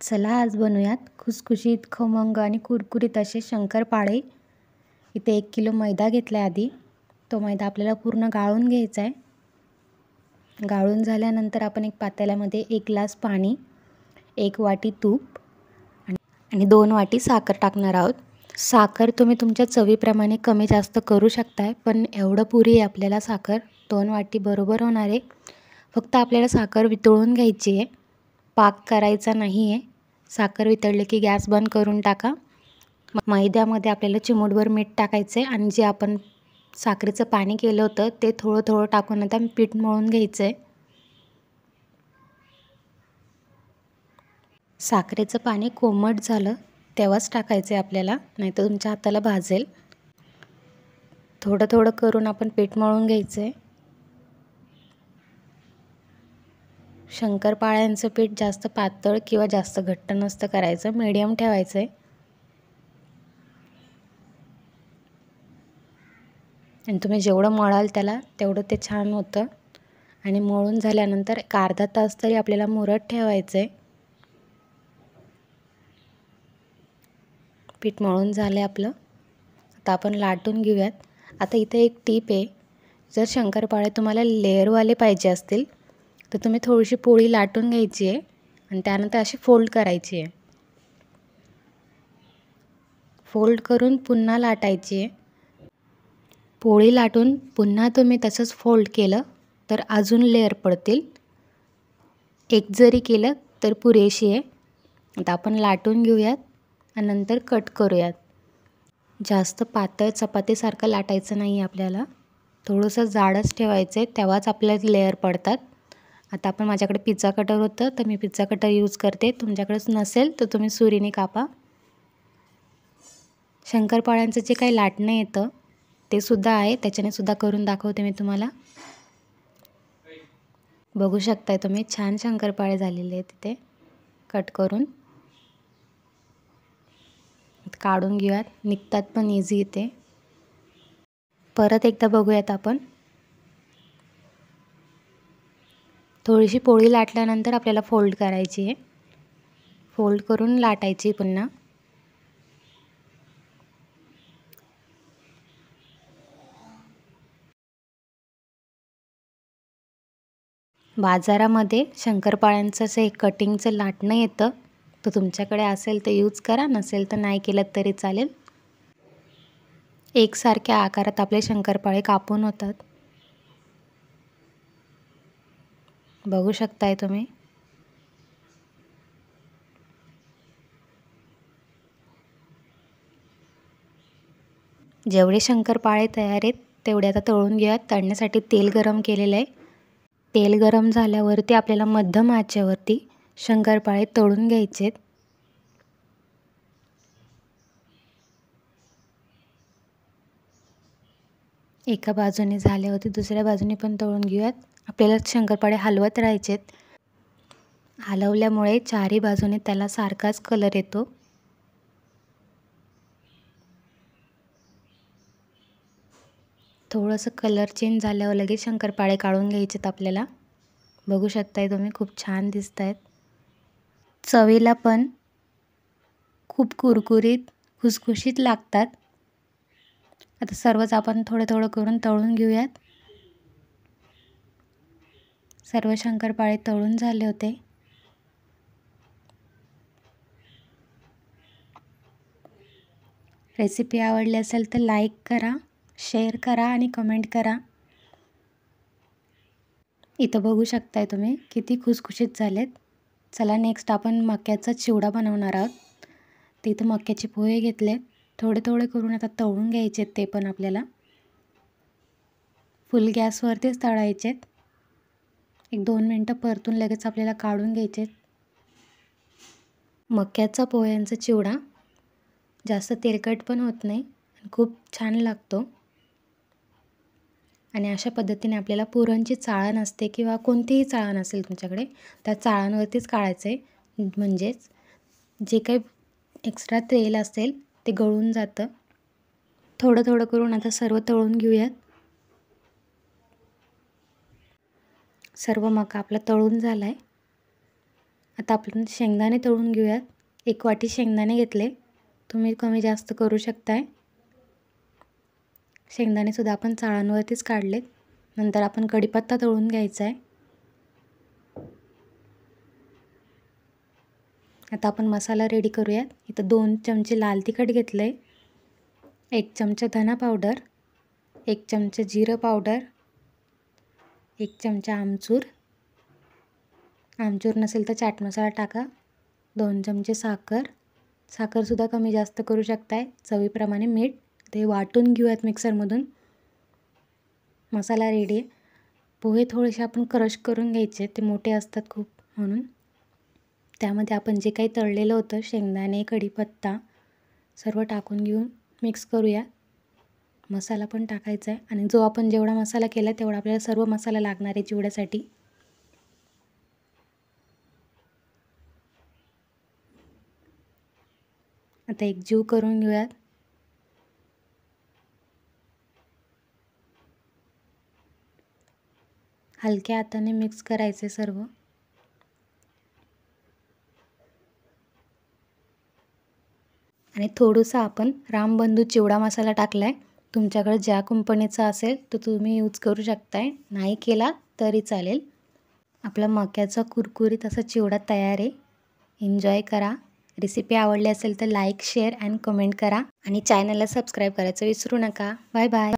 चला आज बनवूयात खुसखुशीत खमंग आणि कुरकुरीत असे शंकरपाळे इथे एक किलो मैदा घेतला आधी तो मैदा आपल्याला पूर्ण गाळून घ्यायचा आहे गाळून झाल्यानंतर आपण एक पातेल्यामध्ये एक ग्लास पाणी एक वाटी तूप आणि दोन वाटी साखर टाकणार आहोत साखर तुम्ही तुमच्या चवीप्रमाणे कमी जास्त करू शकताय पण एवढं पुरी आहे आपल्याला साखर दोन वाटी बरोबर होणार आहे फक्त आपल्याला साखर वितळून घ्यायची आहे पाक करायचा नाही आहे साखर वितळली की गॅस बंद करून टाका मैद्यामध्ये आपल्याला चिमूटभर मीठ टाकायचं आहे आणि जे आपण साखरेचं पाणी केलं होतं ते थोडं थोडं टाकून आता पीठ मळून घ्यायचं आहे साखरेचं पाणी कोमट झालं तेव्हाच टाकायचं आहे आपल्याला नाहीतर तुमच्या हाताला भाजेल थोडं थोडं करून आपण पीठ मळून घ्यायचं आहे शंकरपाळ्यांचं पीठ जास्त पातळ किंवा जास्त घट्ट नसतं करायचं मीडियम ठेवायचं आहे आणि तुम्ही जेवढं मळाल त्याला तेवढं ते छान होतं आणि मळून झाल्यानंतर एक अर्धा तास तरी आपल्याला मुरत ठेवायचं आहे पीठ मळून झालं आपलं आता आपण लाटून घेऊयात आता इथे एक टीप आहे जर शंकरपाळे तुम्हाला लेअरवाले पाहिजे असतील तर तुम्ही थोडीशी पोळी लाटून घ्यायची आहे आणि त्यानंतर अशी फोल्ड करायची आहे फोल्ड करून पुन्हा लाटायची आहे पोळी लाटून पुन्हा तुम्ही तसंच फोल्ड केलं तर अजून लेअर पडतील एक जरी केलं तर पुरेशी आहे आता आपण लाटून घेऊयात आणि नंतर कट करूयात जास्त पातळ चपातीसारखं लाटायचं नाही आपल्याला थोडंसं जाडच ठेवायचं आहे तेव्हाच आपल्या लेअर पडतात आता आपण माझ्याकडे पिझ्झा कटर होतं तर मी पिझ्झा कटर यूज करते तुमच्याकडेच नसेल तर तुम्ही सुरीने कापा शंकरपाळ्यांचं जे काही लाटणं येतं ते सुद्धा आहे त्याच्याने सुद्धा करून दाखवते मी तुम्हाला बघू शकताय तुम्ही छान शंकरपाळे झालेले आहेत तिथे कट करून काढून घेऊयात निघतात पण इझी येते परत एकदा बघूयात आपण थोडीशी पोळी लाटल्यानंतर आपल्याला फोल्ड करायची आहे फोल्ड करून लाटायची पुन्हा बाजारामध्ये शंकरपाळ्यांचं असं एक कटिंगचं लाटणं येतं तर तुमच्याकडे असेल तर यूज करा नसेल तर नाही केलं तरी चालेल एकसारख्या आकारात आपले शंकरपाळे कापून होतात बघू शकताय तुम्ही जेवढे शंकरपाळे तयार आहेत तेवढे आता तळून घेऊयात तळण्यासाठी तेल गरम केलेलं आहे तेल गरम झाल्यावरती आपल्याला मध्यम आचेवरती शंकरपाळे तळून घ्यायचे आहेत एका बाजूने झाल्यावरती दुसऱ्या बाजूने पण तळून घेऊयात आपल्याला शंकरपाळे हलवत राहायचेत हलवल्यामुळे चारी बाजूने त्याला सारखाच कलर येतो थोडंसं कलर चेंज झाल्यावर लगेच शंकरपाळे काढून घ्यायचेत आपल्याला बघू शकताय तुम्ही खूप छान दिसत आहेत चवीला पण खूप कुरकुरीत खुसखुशीत लागतात आता सर्वच आपण थोडं थोडं करून तळून घेऊयात सर्व शंकरपाळे तळून झाले होते रेसिपी आवडली असेल तर लाईक करा शेअर करा आणि कमेंट करा इथं बघू शकताय तुम्ही किती खुशखुशीत झालेत चला नेक्स्ट आपण मक्याचा चिवडा बनवणार आहोत ते इथं मक्याचे पोहे घेतले थोडे थोडे करून आता तळून घ्यायचे ते पण आपल्याला फुल गॅसवरतीच तळायचे आहेत एक दोन मिनटं परतून लगेच आपल्याला काढून घ्यायचे मक्याचा पोह्यांचा चिवडा जास्त तेलकट पण होत नाही खूप छान लागतो आणि अशा पद्धतीने आपल्याला पुरणची चाळण असते किंवा कोणतीही चाळण असेल तुमच्याकडे त्या चाळांवरतीच काढायचं आहे म्हणजेच जे काही एक्स्ट्रा तेल असेल ते गळून जातं थोडं थोडं करून आता सर्व तळून घेऊयात सर्व मका आपला तळून झाला आहे आता आपण शेंगदाणे तळून घेऊयात एक वाटी शेंगदाणे घेतले तुम्ही कमी जास्त करू शकताय शेंगदाणेसुद्धा आपण चाळांवरतीच काढलेत नंतर आपण कढीपत्ता तळून घ्यायचा आहे आता आपण मसाला रेडी करूयात इथं दोन चमचे लाल तिखट घेतलं आहे एक चमचा धना पावडर एक चमचा जिरं पावडर एक चमचा आमचूर आमचूर नसेल तर चाट मसाला टाका दोन चमचे साखर साखरसुद्धा कमी जास्त करू शकताय चवीप्रमाणे मीठ ते वाटून घेऊयात मिक्सरमधून मसाला रेडी आहे पोहे थोडेसे आपण क्रश करून घ्यायचे ते मोठे असतात खूप म्हणून त्यामध्ये आपण जे काही तळलेलं होतं शेंगदाणे कढीपत्ता सर्व टाकून घेऊन मिक्स करूया मसाला पण टाकायचा आहे आणि जो आपण जेवढा मसाला केला तेवढा आपल्याला सर्व मसाला लागणार आहे चिवड्यासाठी आता एक जीव करून घेऊयात हलक्या हाताने मिक्स करायचे सर्व आणि थोडंसं आपण रामबंधू चिवडा मसाला टाकला आहे तुमच्याकडे ज्या कंपनीचा असेल तो तुम्ही यूज करू शकताय नाही केला तरी चालेल आपला मक्याचा कुरकुरीत असा चिवडा तयार आहे एन्जॉय करा रेसिपी आवडली असेल तर लाईक शेअर अँड कमेंट करा आणि चॅनलला सबस्क्राईब करायचं विसरू नका बाय बाय